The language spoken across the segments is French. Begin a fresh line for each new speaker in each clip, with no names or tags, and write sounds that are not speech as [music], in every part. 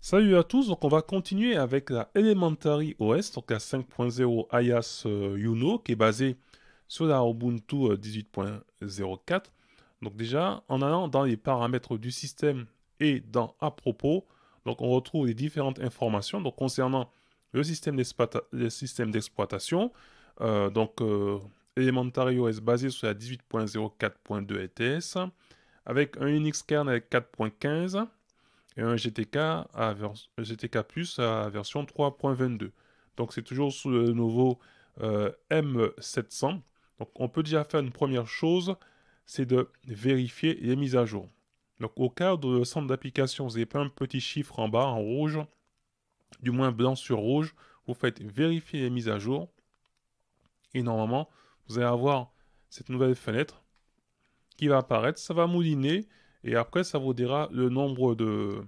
Salut à tous, donc on va continuer avec la Elementary OS, donc la 5.0 IAS UNO, qui est basée sur la Ubuntu 18.04. Euh, donc déjà, en allant dans les paramètres du système et dans à propos, donc on retrouve les différentes informations donc concernant le système d'exploitation, euh, donc euh, Elementary OS basé sur la 18.04.2 ETS, avec un Unix kernel 4.15, et un GTK, à GTK Plus à version 3.22. Donc c'est toujours sous le nouveau euh, M700. Donc on peut déjà faire une première chose, c'est de vérifier les mises à jour. Donc au cadre de centre d'application, vous avez pas un petit chiffre en bas, en rouge, du moins blanc sur rouge, vous faites vérifier les mises à jour. Et normalement, vous allez avoir cette nouvelle fenêtre qui va apparaître. Ça va mouliner, et après, ça vous dira le nombre de,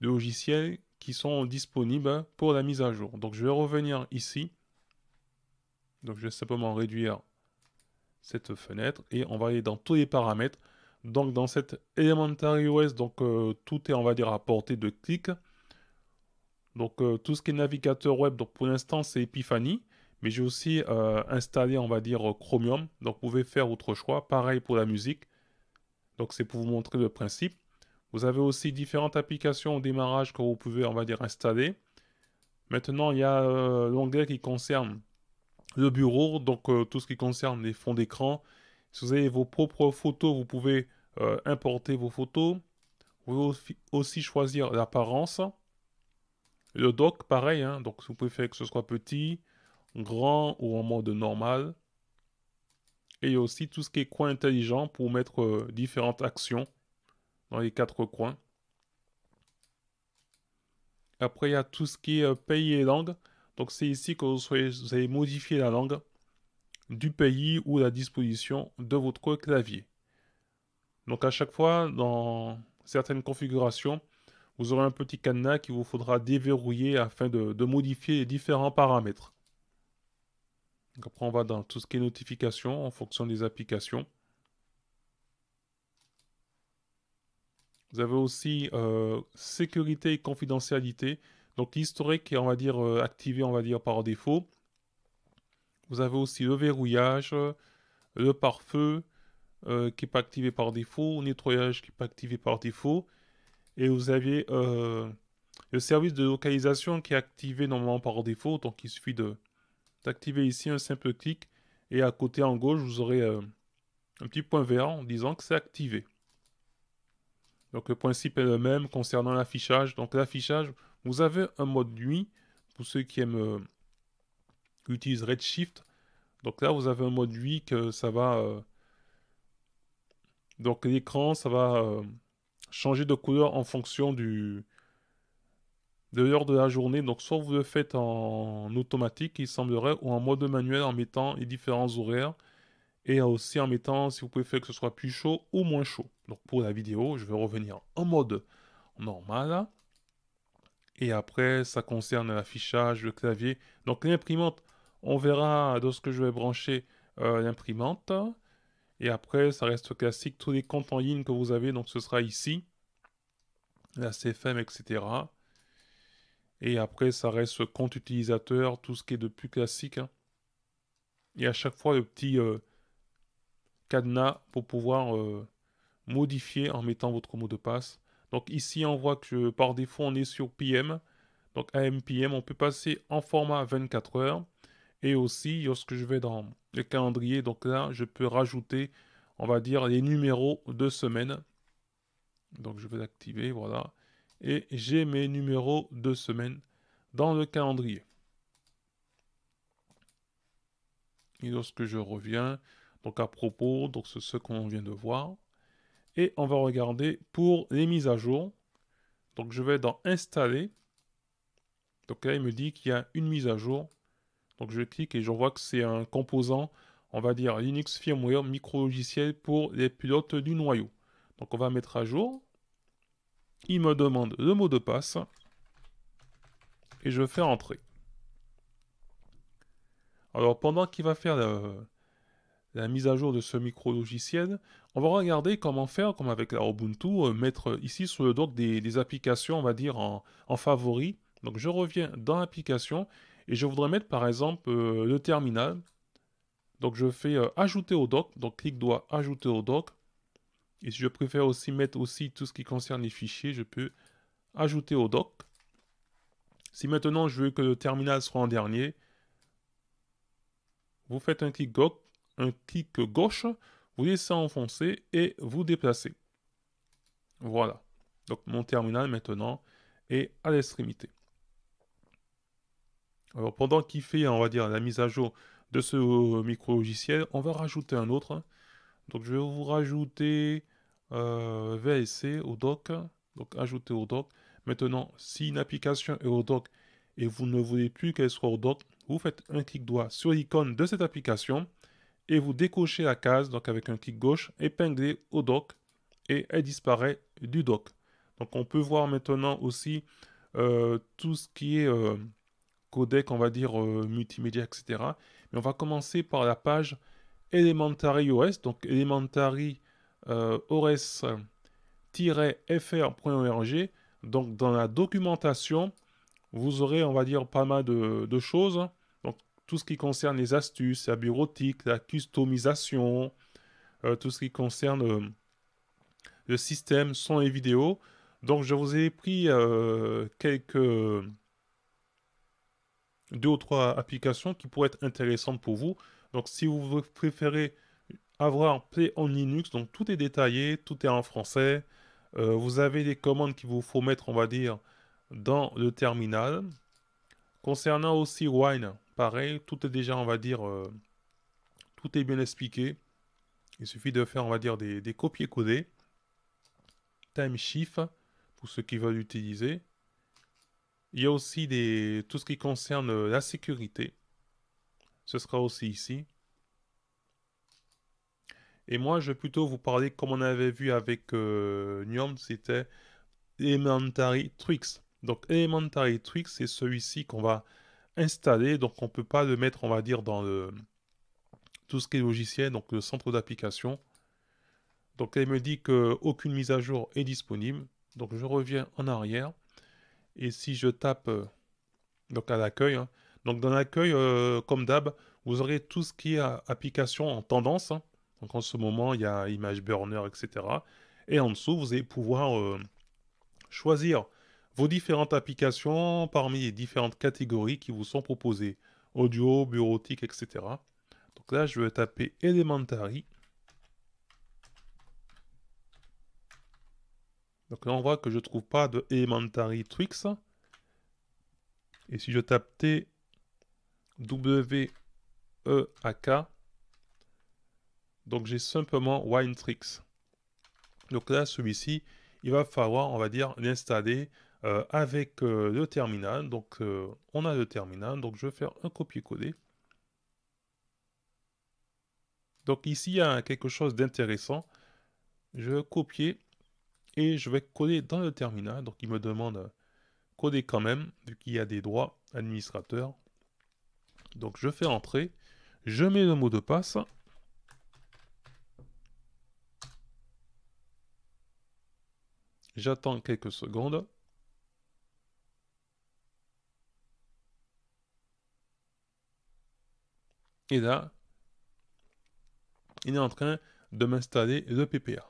logiciels qui sont disponibles pour la mise à jour. Donc je vais revenir ici. Donc je vais simplement réduire cette fenêtre et on va aller dans tous les paramètres. Donc dans cette Elementary OS, donc euh, tout est on va dire à portée de clic. Donc euh, tout ce qui est navigateur web, donc pour l'instant c'est Epiphany, mais j'ai aussi euh, installé on va dire Chromium, donc vous pouvez faire autre choix. Pareil pour la musique, donc c'est pour vous montrer le principe. Vous avez aussi différentes applications au démarrage que vous pouvez, on va dire, installer. Maintenant, il y a euh, l'onglet qui concerne le bureau, donc euh, tout ce qui concerne les fonds d'écran. Si vous avez vos propres photos, vous pouvez euh, importer vos photos. Vous pouvez aussi choisir l'apparence. Le doc, pareil, hein. donc vous pouvez faire que ce soit petit, grand ou en mode normal. Et il y a aussi tout ce qui est coin intelligent pour mettre euh, différentes actions dans les quatre coins. Après, il y a tout ce qui est euh, pays et langue. Donc, c'est ici que vous, allez modifier la langue du pays ou la disposition de votre clavier. Donc, à chaque fois, dans certaines configurations, vous aurez un petit cadenas qu'il vous faudra déverrouiller afin de modifier les différents paramètres. Donc après, on va dans tout ce qui est notification en fonction des applications. Vous avez aussi euh, sécurité et confidentialité. Donc l'historique est, on va dire, euh, activé, on va dire, par défaut. Vous avez aussi le verrouillage, le pare-feu euh, qui n'est pas activé par défaut, le nettoyage qui n'est pas activé par défaut. Et vous avez le service de localisation qui est activé normalement par défaut. Donc il suffit de, activer ici un simple clic et à côté en gauche, vous aurez euh, un petit point vert en disant que c'est activé. Donc le principe est le même concernant l'affichage. Donc l'affichage, vous avez un mode nuit pour ceux qui aiment euh, utiliser Redshift. Donc là, vous avez un mode nuit que ça va euh, donc l'écran, ça va changer de couleur en fonction du, dehors de la journée. Donc, soit vous le faites en automatique, il semblerait, ou en mode manuel en mettant les différents horaires et aussi en mettant si vous pouvez faire que ce soit plus chaud ou moins chaud. Donc, pour la vidéo, je vais revenir en mode normal. Et après, ça concerne l'affichage, le clavier. Donc, l'imprimante, on verra lorsque je vais brancher euh, l'imprimante. Et après, ça reste classique. Tous les comptes en ligne que vous avez, donc ce sera ici. La CFM, etc. Et après, ça reste compte utilisateur, tout ce qui est de plus classique. Hein. Et à chaque fois, le petit euh, cadenas pour pouvoir euh, modifier en mettant votre mot de passe. Donc ici, on voit que par défaut, on est sur PM. Donc AMPM, on peut passer en format 24 heures. Et aussi, lorsque je vais dans le calendrier, donc là, je peux rajouter, on va dire, les numéros de semaine. Donc je vais l'activer, voilà et j'ai mes numéros de semaine dans le calendrier. Et lorsque je reviens, donc à propos, donc c'est ce qu'on vient de voir. Et on va regarder pour les mises à jour. Donc je vais dans installer. Donc là, il me dit qu'il y a une mise à jour. Donc je clique et je vois que c'est un composant, on va dire Linux Firmware micro-logiciel pour les pilotes du noyau. Donc on va mettre à jour. Il me demande le mot de passe. Et je fais entrer. Alors pendant qu'il va faire la, mise à jour de ce micro-logiciel, on va regarder comment faire, comme avec la Ubuntu, euh, mettre ici sur le dock des, applications, on va dire, en, favori. Donc je reviens dans l'application et je voudrais mettre par exemple euh, le terminal. Donc je fais euh, ajouter au dock, donc clic droit ajouter au dock. Et si je préfère aussi mettre aussi tout ce qui concerne les fichiers, je peux ajouter au doc. Si maintenant je veux que le terminal soit en dernier, vous faites un clic, gauche, un clic gauche, vous laissez enfoncer et vous déplacez. Voilà. Donc mon terminal maintenant est à l'extrémité. Alors pendant qu'il fait, on va dire, la mise à jour de ce micro-logiciel, on va rajouter un autre. Donc je vais vous rajouter euh, VSC au doc. Donc ajouter au doc. Maintenant, si une application est au doc et vous ne voulez plus qu'elle soit au doc, vous faites un clic droit sur l'icône de cette application et vous décochez la case, donc avec un clic gauche, épinglez au doc et elle disparaît du doc. Donc on peut voir maintenant aussi euh, tout ce qui est euh, codec, on va dire, euh, multimédia, etc. Mais on va commencer par la page Elementary OS, donc Elementary euh, OS-fr.org. Donc dans la documentation, vous aurez, on va dire, pas mal de, choses. Donc tout ce qui concerne les astuces, la bureautique, la customisation, euh, tout ce qui concerne euh, le système, son et vidéo. Donc je vous ai pris quelques deux ou trois applications qui pourraient être intéressantes pour vous. Donc si vous préférez avoir Play on Linux, donc tout est détaillé, tout est en français. Euh, vous avez des commandes qu'il vous faut mettre, on va dire, dans le terminal. Concernant aussi Wine, pareil, tout est déjà, on va dire, euh, tout est bien expliqué. Il suffit de faire, on va dire, des, des copier-coller. Time Shift, pour ceux qui veulent l'utiliser. Il y a aussi des, tout ce qui concerne euh, la sécurité. Ce sera aussi ici. Et moi, je vais plutôt vous parler, comme on avait vu avec euh, Niom, c'était Elementary Tricks. Donc, Elementary Tricks, c'est celui-ci qu'on va installer. Donc, on ne peut pas le mettre, on va dire, dans le tout ce qui est logiciel, donc le centre d'application. Donc, elle me dit qu'aucune mise à jour est disponible. Donc, je reviens en arrière. Et si je tape, euh, donc à l'accueil, hein, donc dans l'accueil, euh, comme d'hab, vous aurez tout ce qui est application en tendance. Hein. Donc en ce moment, il y a Image Burner, etc. Et en dessous, vous allez pouvoir euh, choisir vos différentes applications parmi les différentes catégories qui vous sont proposées. Audio, bureautique, etc. Donc là, je vais taper Elementary. Donc là, on voit que je ne trouve pas de Elementary Tricks. Et si je tape T W-E-A-K. Donc j'ai simplement Wine Donc là, celui-ci, il va falloir, on va dire, l'installer euh, avec euh, le terminal. Donc euh, on a le terminal. Donc je vais faire un copier-coller. Donc ici, il y a quelque chose d'intéressant. Je vais copier et je vais coller dans le terminal. Donc il me demande coder quand même, vu qu'il y a des droits administrateurs. Donc je fais entrer, je mets le mot de passe. J'attends quelques secondes. Et là, il est en train de m'installer le PPA.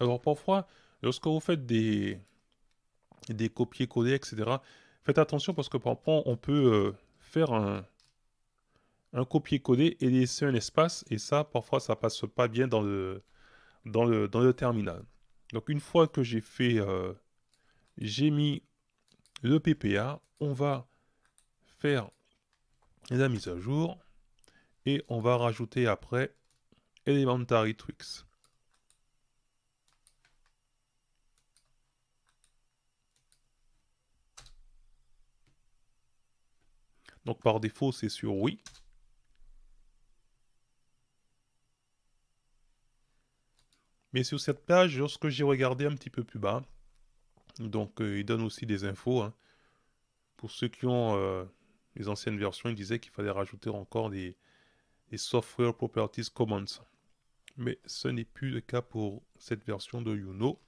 Alors parfois, Lorsque vous faites des, des copier-coller, etc., faites attention parce que parfois on peut euh, faire un, copier-coller et laisser un espace, et ça, parfois, ça passe pas bien dans le, dans le, terminal. Donc, une fois que j'ai fait, euh, j'ai mis le PPA, on va faire la mise à jour, et on va rajouter après Elementary Tricks. Donc par défaut, c'est sur oui. Mais sur cette page, lorsque j'ai regardé un petit peu plus bas, donc euh, il donne aussi des infos. Hein. Pour ceux qui ont euh, les anciennes versions, il disait qu'il fallait rajouter encore des, Software Properties Commands. Mais ce n'est plus le cas pour cette version de Yuno.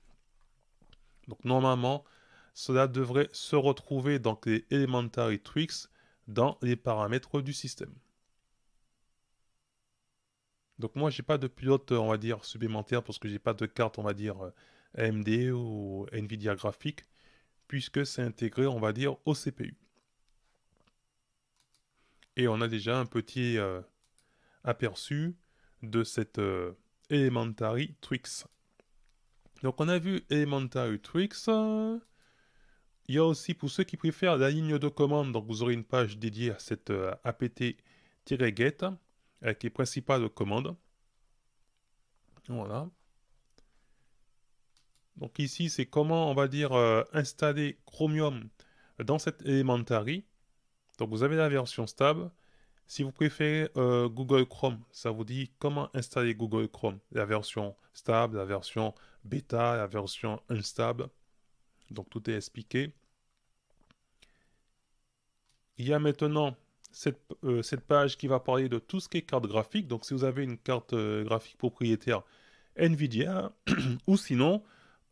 Donc normalement, cela devrait se retrouver dans les Elementary Tricks dans les paramètres du système. Donc moi, j'ai pas de pilote, on va dire, supplémentaire parce que j'ai pas de carte, on va dire, euh, AMD ou Nvidia graphique, puisque c'est intégré, on va dire, au CPU. Et on a déjà un petit euh, aperçu de cette euh, Elementary Twix. Donc on a vu Elementary Twix. Il y a aussi pour ceux qui préfèrent la ligne de commande, donc vous aurez une page dédiée à cette euh, apt-get avec euh, les principales commandes. Voilà. Donc ici, c'est comment on va dire euh, installer Chromium dans cet Elementary. Donc vous avez la version stable. Si vous préférez Google Chrome, ça vous dit comment installer Google Chrome. La version stable, la version bêta, la version instable. Donc tout est expliqué. Il y a maintenant euh, cette, page qui va parler de tout ce qui est carte graphique. Donc si vous avez une carte euh, graphique propriétaire NVIDIA [clears throat] ou sinon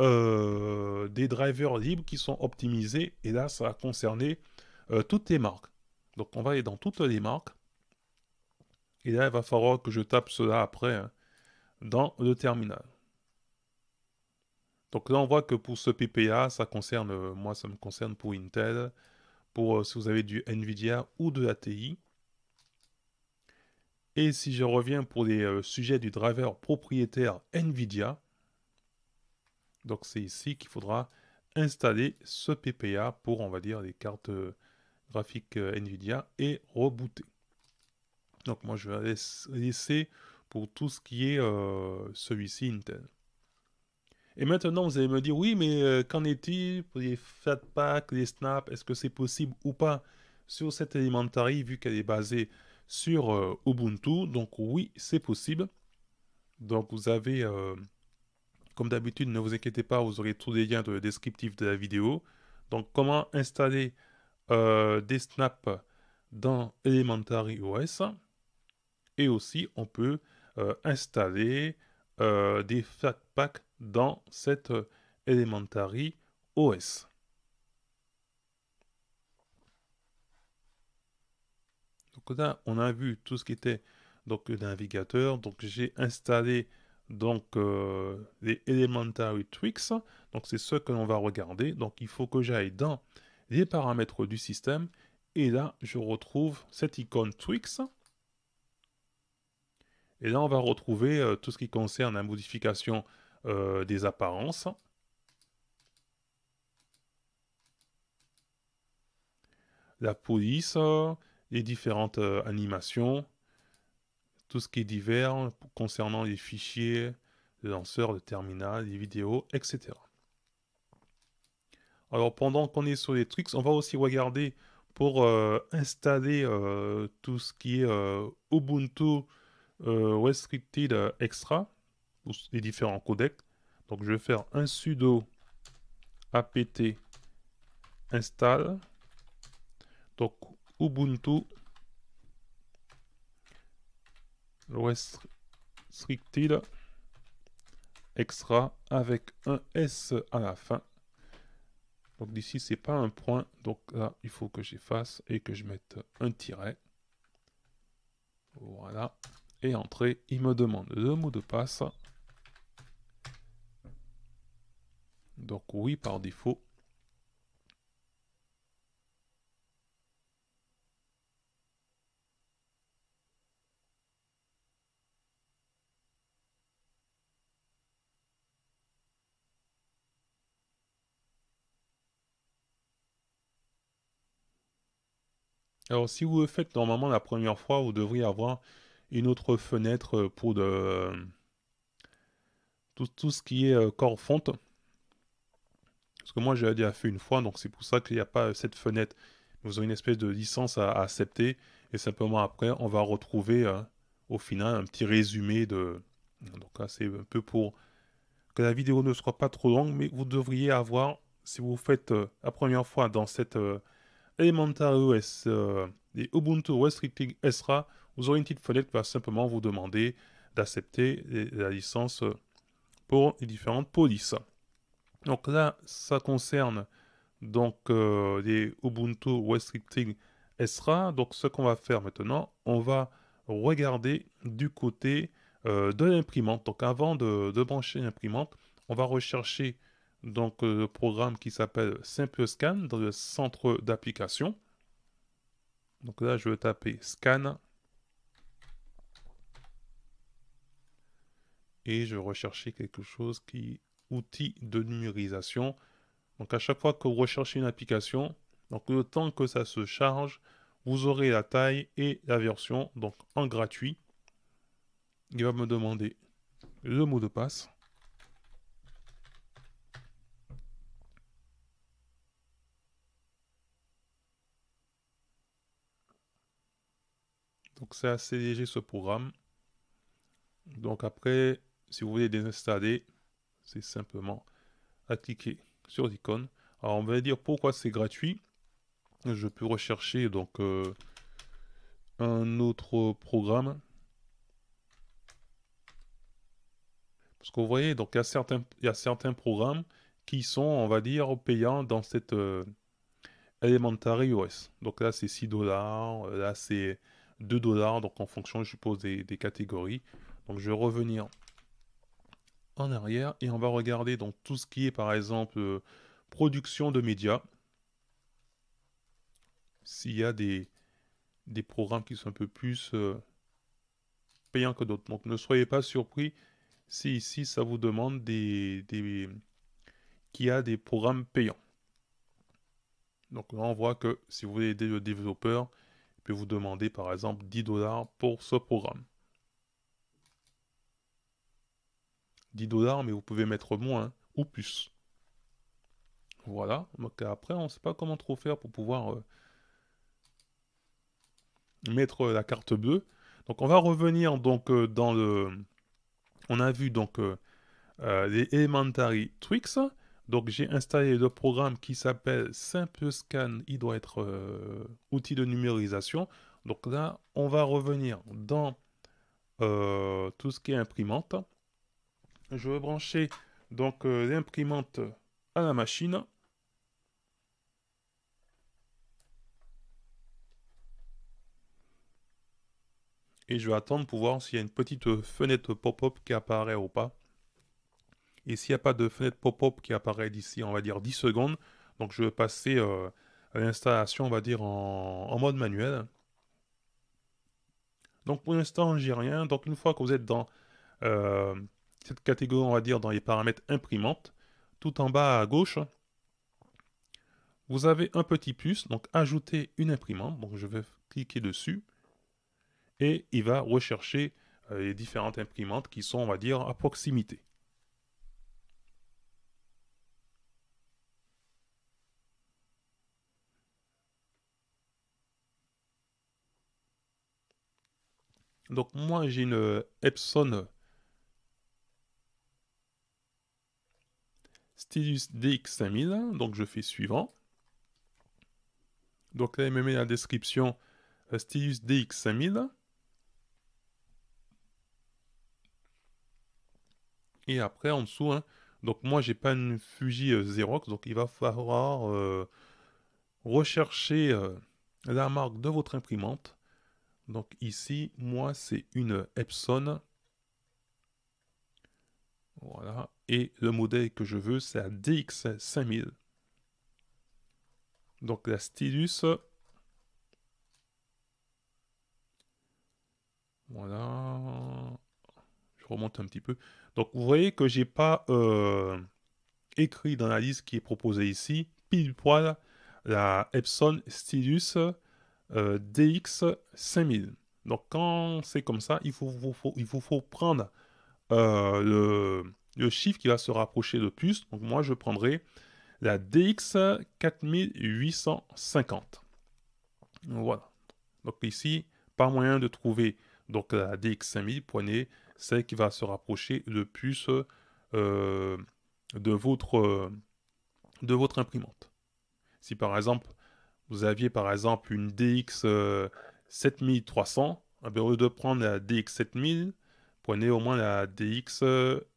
euh, des drivers libres qui sont optimisés. Et là, ça va concerner toutes les marques. Donc on va aller dans toutes les marques. Et là, il va falloir que je tape cela après hein, dans le terminal. Donc là, on voit que pour ce PPA, ça concerne, euh, moi, ça me concerne pour Intel, pour euh, si vous avez du NVIDIA ou de l'ATI. Et si je reviens pour les euh, sujets du driver propriétaire NVIDIA, donc c'est ici qu'il faudra installer ce PPA pour, on va dire, les cartes graphiques NVIDIA et rebooter. Donc moi, je vais laisser pour tout ce qui est celui-ci Intel. Et maintenant, vous allez me dire, oui, mais euh, qu'en est-il pour les fat les snaps Est-ce que c'est possible ou pas sur cet Elementary, vu qu'elle est basée sur euh, Ubuntu Donc oui, c'est possible. Donc vous avez, euh, comme d'habitude, ne vous inquiétez pas, vous aurez tous les liens dans le descriptif de la vidéo. Donc comment installer des snaps dans Elementary OS. Et aussi, on peut installer des fat dans cette euh, Elementary OS. Donc là, on a vu tout ce qui était donc le navigateur. Donc j'ai installé donc euh, les Elementary Tweaks. Donc c'est ce que l'on va regarder. Donc il faut que j'aille dans les paramètres du système. Et là, je retrouve cette icône Twix. Et là, on va retrouver euh, tout ce qui concerne la modification euh, des apparences. La police, les différentes euh, animations, tout ce qui est divers concernant les fichiers, les lanceurs, le terminal, les vidéos, etc. Alors pendant qu'on est sur les trucs, on va aussi regarder pour euh, installer tout ce qui est Ubuntu Restricted Extra les différents codecs. Donc je vais faire un sudo apt install. Donc Ubuntu restricted extra avec un S à la fin. Donc d'ici c'est pas un point, donc là il faut que j'efface et que je mette un tiret. Voilà. Et entrer il me demande le mot de passe. Donc oui par défaut. Alors si vous le faites normalement la première fois, vous devriez avoir une autre fenêtre pour de, euh, tout, tout ce qui est euh, corps fonte. Parce que moi, j'ai déjà fait une fois, donc c'est pour ça qu'il n'y a pas euh, cette fenêtre. Vous aurez une espèce de licence à, accepter, et simplement après, on va retrouver euh, au final un petit résumé de. Donc là, c'est un peu pour que la vidéo ne soit pas trop longue, mais vous devriez avoir, si vous faites euh, la première fois dans cette euh, OS et Ubuntu Restricting SRA, vous aurez une petite fenêtre qui va simplement vous demander d'accepter la licence pour les différentes polices. Donc là, ça concerne donc euh, les Ubuntu Scripting SRA. Donc ce qu'on va faire maintenant, on va regarder du côté euh, de l'imprimante. Donc avant de, brancher l'imprimante, on va rechercher donc euh, le programme qui s'appelle SimpleScan dans le centre d'application. Donc là, je vais taper scan. Et je vais rechercher quelque chose qui outils de numérisation. Donc à chaque fois que vous recherchez une application, donc le temps que ça se charge, vous aurez la taille et la version, donc en gratuit. Il va me demander le mot de passe. Donc c'est assez léger ce programme. Donc après, si vous voulez désinstaller, c'est simplement à cliquer sur l'icône. Alors on va dire pourquoi c'est gratuit. Je peux rechercher donc euh, un autre programme. Parce que vous voyez, donc il y, a certains, il certains programmes qui sont, on va dire, payants dans cette euh, Elementary OS. Donc là, c'est 6 dollars, là, c'est 2 dollars, donc en fonction, je suppose, des, des catégories. Donc je vais revenir en arrière et on va regarder donc tout ce qui est par exemple euh, production de médias. S'il y a des, des programmes qui sont un peu plus euh, payants que d'autres. Donc ne soyez pas surpris si ici ça vous demande des, des qu'il y a des programmes payants. Donc là on voit que si vous voulez aider le développeur, il peut vous demander par exemple 10 dollars pour ce programme. 10 dollars, mais vous pouvez mettre moins ou plus. Voilà. Donc après, on ne sait pas comment trop faire pour pouvoir euh, mettre euh, la carte bleue. Donc on va revenir donc euh, dans le. On a vu donc les Elementary Twix. Donc j'ai installé le programme qui s'appelle Simple Scan. Il doit être outil de numérisation. Donc là, on va revenir dans tout ce qui est imprimante je vais brancher donc euh, l'imprimante à la machine. Et je vais attendre pour voir s'il y a une petite fenêtre pop-up qui apparaît ou pas. Et s'il n'y a pas de fenêtre pop-up qui apparaît d'ici, on va dire 10 secondes, donc je vais passer euh, à l'installation, on va dire, en, mode manuel. Donc pour l'instant, j'ai rien. Donc une fois que vous êtes dans... Euh, cette catégorie, on va dire, dans les paramètres imprimantes, tout en bas à gauche, vous avez un petit plus, donc ajouter une imprimante. Donc je vais cliquer dessus et il va rechercher euh, les différentes imprimantes qui sont, on va dire, à proximité. Donc moi j'ai une Epson stylus DX5000, donc je fais suivant. Donc là, il me met la description euh, stylus DX5000. Et après, en dessous, hein, donc moi, j'ai pas une Fuji euh, Xerox, donc il va falloir euh, rechercher la marque de votre imprimante. Donc ici, moi, c'est une Epson voilà. Et le modèle que je veux, c'est la DX5000. Donc la stylus. Voilà. Je remonte un petit peu. Donc vous voyez que j'ai pas euh, écrit dans la liste qui est proposée ici, pile poil, la Epson Stylus euh, DX5000. Donc quand c'est comme ça, il, faut, il vous faut prendre euh, le, chiffre qui va se rapprocher le plus. Donc moi, je prendrai la DX 4850. Voilà. Donc ici, pas moyen de trouver donc la DX 5000. poignée celle qui va se rapprocher le plus euh, de, votre, de votre imprimante. Si par exemple, vous aviez par exemple une DX 7300, à de prendre la DX7000, prenez au moins la DX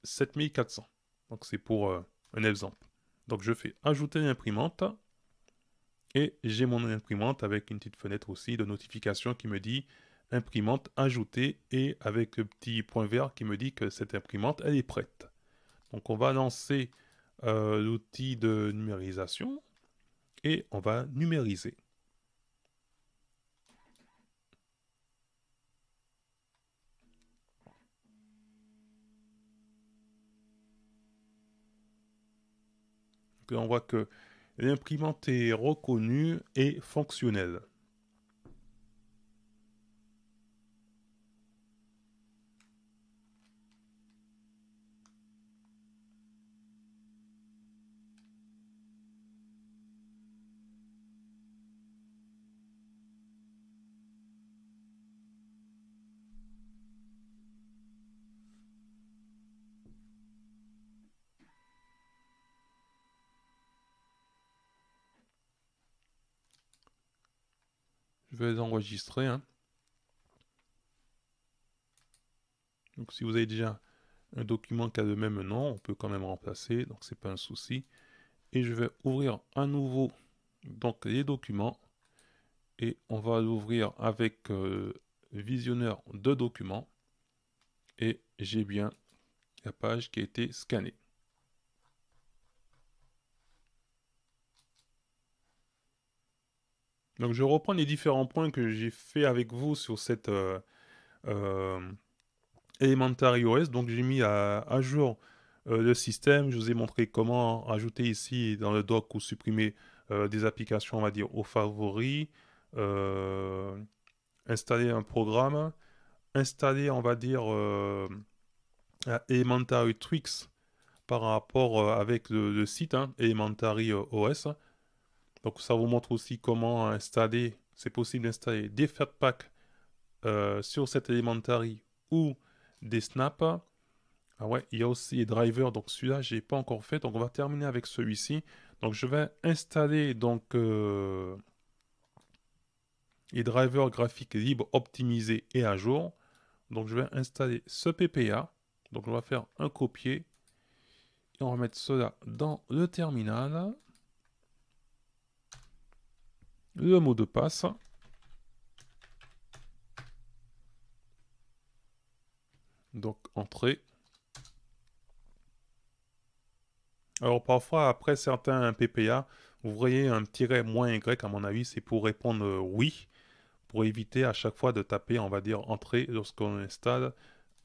7400. Euh, Donc c'est pour euh, un exemple. Donc je fais ajouter l'imprimante et j'ai mon imprimante avec une petite fenêtre aussi de notification qui me dit imprimante ajoutée et avec le petit point vert qui me dit que cette imprimante elle est prête. Donc on va lancer euh, l'outil de numérisation et on va numériser. on voit que l'imprimante est reconnue et fonctionnelle. enregistrer. Hein. Donc si vous avez déjà un document qui a le même nom, on peut quand même remplacer, donc c'est pas un souci. Et je vais ouvrir à nouveau donc les documents et on va l'ouvrir avec euh, visionneur de documents et j'ai bien la page qui a été scannée. Donc je reprends les différents points que j'ai fait avec vous sur cette euh, euh, Elementary OS. Donc j'ai mis à, jour euh, le système. Je vous ai montré comment ajouter ici dans le doc ou supprimer des applications, on va dire, aux favoris. installer un programme. Installer, on va dire, Elementary Tweaks par rapport avec le, site hein, Elementary OS donc ça vous montre aussi comment installer, c'est possible d'installer des Fatpacks euh, sur cet Elementary ou des snaps. Ah ouais, il y a aussi les drivers, donc celui-là n'ai pas encore fait, donc on va terminer avec celui-ci. Donc je vais installer donc euh, les drivers graphiques libres, optimisés et à jour. Donc je vais installer ce PPA. Donc on va faire un copier. Et on va mettre cela dans le terminal le mot de passe. Donc entrée. Alors parfois après certains PPA, vous voyez un tiret moins Y à mon avis, c'est pour répondre euh, oui, pour éviter à chaque fois de taper, on va dire entrée lorsqu'on installe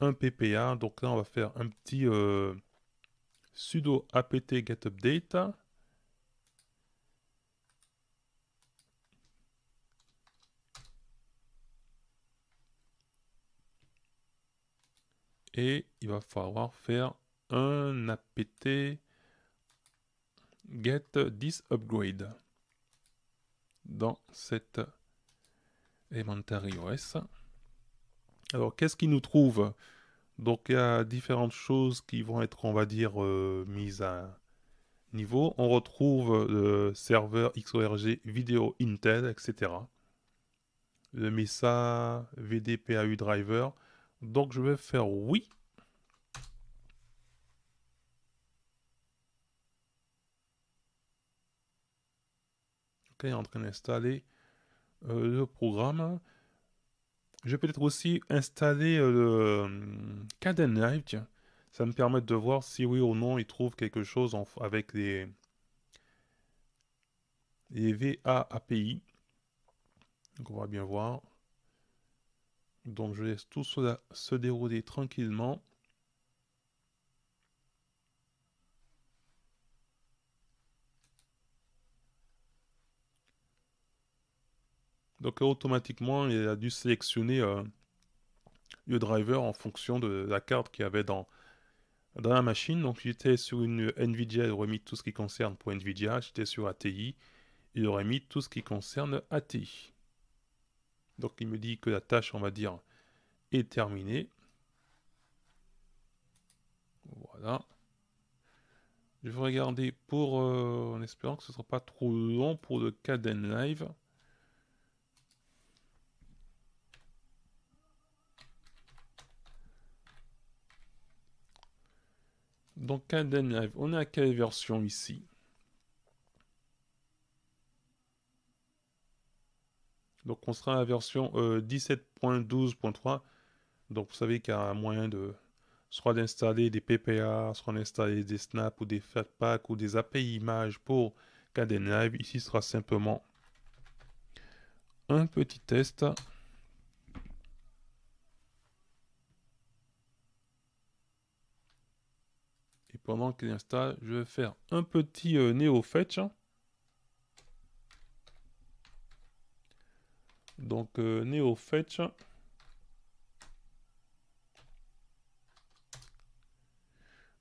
un PPA. Donc là on va faire un petit euh, sudo apt get update et il va falloir faire un apt get this upgrade dans cet elementary OS. Alors qu'est-ce qu'il nous trouve Donc il y a différentes choses qui vont être, on va dire, euh, mises à niveau. On retrouve le euh, serveur XORG vidéo Intel, etc. Le Mesa VDPAU driver donc je vais faire oui. Ok, en train d'installer euh, le programme. Je vais peut-être aussi installer euh, le euh, Caden Live, Ça me permet de voir si oui ou non il trouve quelque chose avec les, les VA API. Donc on va bien voir. Donc je laisse tout cela se dérouler tranquillement. Donc automatiquement, il a dû sélectionner euh, le driver en fonction de la carte qu'il y avait dans, dans la machine. Donc j'étais sur une NVIDIA, il aurait mis tout ce qui concerne pour NVIDIA. J'étais sur ATI, il aurait mis tout ce qui concerne ATI. Donc il me dit que la tâche, on va dire, est terminée. Voilà. Je vais regarder pour, euh, en espérant que ce ne sera pas trop long pour le Caden Live. Donc Caden Live, on est à quelle version ici Donc on sera à la version 17.12.3. Euh, Donc vous savez qu'il y a moyen de soit d'installer des PPA, soit d'installer des snaps ou des fatpacks ou des API images pour des Live. Ici ce sera simplement un petit test. Et pendant qu'il installe, je vais faire un petit euh, NeoFetch fetch. Donc, NeoFetch, Fetch.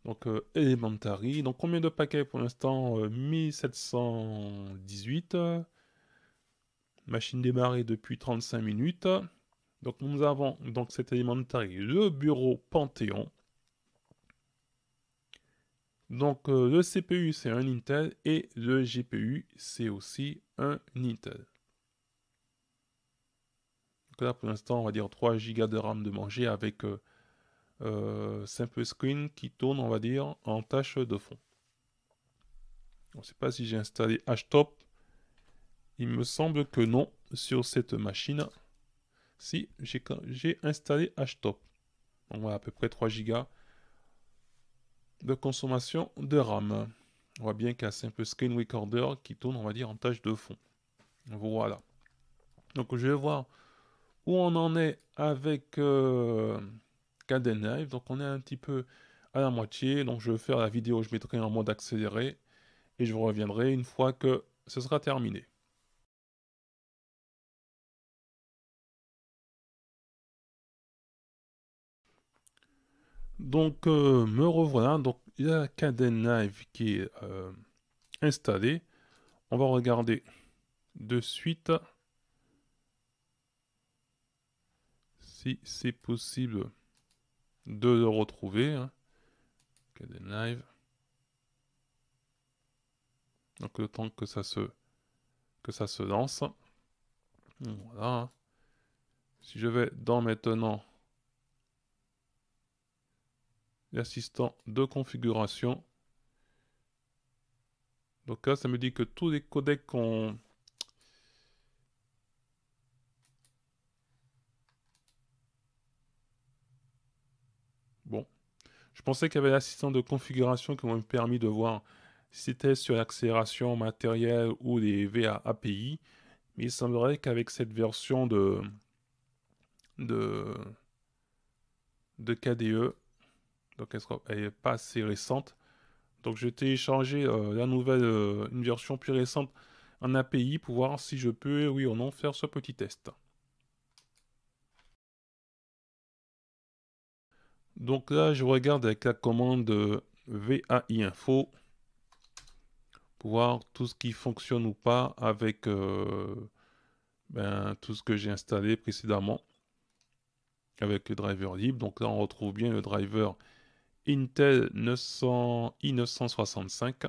Donc, euh, Elementary. Donc, combien de paquets pour l'instant 1718. Euh, Machine démarrée depuis 35 minutes. Donc, nous avons donc cet Elementary, le bureau Panthéon. Donc, euh, le CPU, c'est un Intel et le GPU, c'est aussi un Intel là, pour l'instant, on va dire 3 Go de RAM de manger avec euh, euh, Simple Screen qui tourne, on va dire, en tâche de fond. On ne sait pas si j'ai installé HTOP. Il me semble que non sur cette machine. Si, j'ai installé HTOP. On voit à peu près 3 Go de consommation de RAM. On voit bien qu'il y a Simple Screen Recorder qui tourne, on va dire, en tâche de fond. Voilà. Donc je vais voir où on en est avec euh, Donc on est un petit peu à la moitié. Donc je vais faire la vidéo, je mettrai en mode accéléré. Et je reviendrai une fois que ce sera terminé. Donc euh, me revoilà. Donc il y a Caden Live qui est euh, installé. On va regarder de suite. si c'est possible de le retrouver. Hein. Caden Donc le temps que ça se que ça se lance. Voilà. Hein. Si je vais dans maintenant l'assistant de configuration. Donc là, ça me dit que tous les codecs qu'on Je pensais qu'il y avait l'assistant de configuration qui m'a permis de voir si c'était sur l'accélération matérielle ou des VA API, mais il semblerait qu'avec cette version de, de, KDE, e, donc elle n'est pas assez récente, donc j'ai vais télécharger euh, la nouvelle, euh, une version plus récente en API pour voir si je peux, oui ou non, faire ce petit test. Donc là, je regarde avec la commande euh, VAI info pour voir tout ce qui fonctionne ou pas avec euh, ben, tout ce que j'ai installé précédemment avec le driver libre. Donc là, on retrouve bien le driver Intel i965.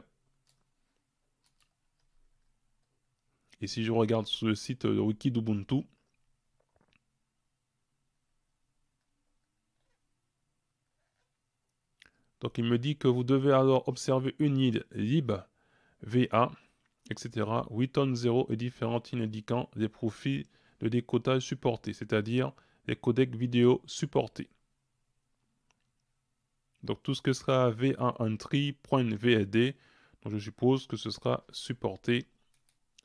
Et si je regarde sur le site de Wiki d'Ubuntu, Donc il me dit que vous devez alors observer une île libre, VA, etc., 8 tonnes 0 et différentes îles indiquant les profils de décotage supportés, c'est-à-dire les codecs vidéo supportés. Donc tout ce que sera VA entry, point VAD, donc je suppose que ce sera supporté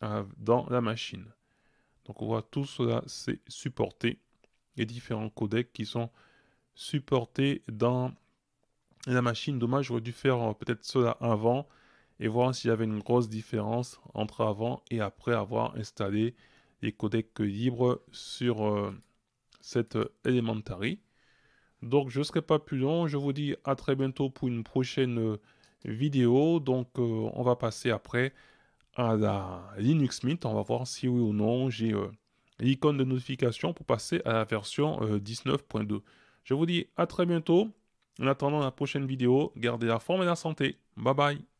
euh, dans la machine. Donc on voit tout cela c'est supporté, les différents codecs qui sont supportés dans la machine, dommage, j'aurais dû faire euh, peut-être cela avant et voir s'il y avait une grosse différence entre avant et après avoir installé les codecs libres sur euh, cette Elementary. Donc je ne serai pas plus long, je vous dis à très bientôt pour une prochaine euh, vidéo. Donc on va passer après à la Linux Mint, on va voir si oui ou non j'ai l'icône de notification pour passer à la version 19.2. Je vous dis à très bientôt. En attendant la prochaine vidéo, gardez la forme et la santé. Bye bye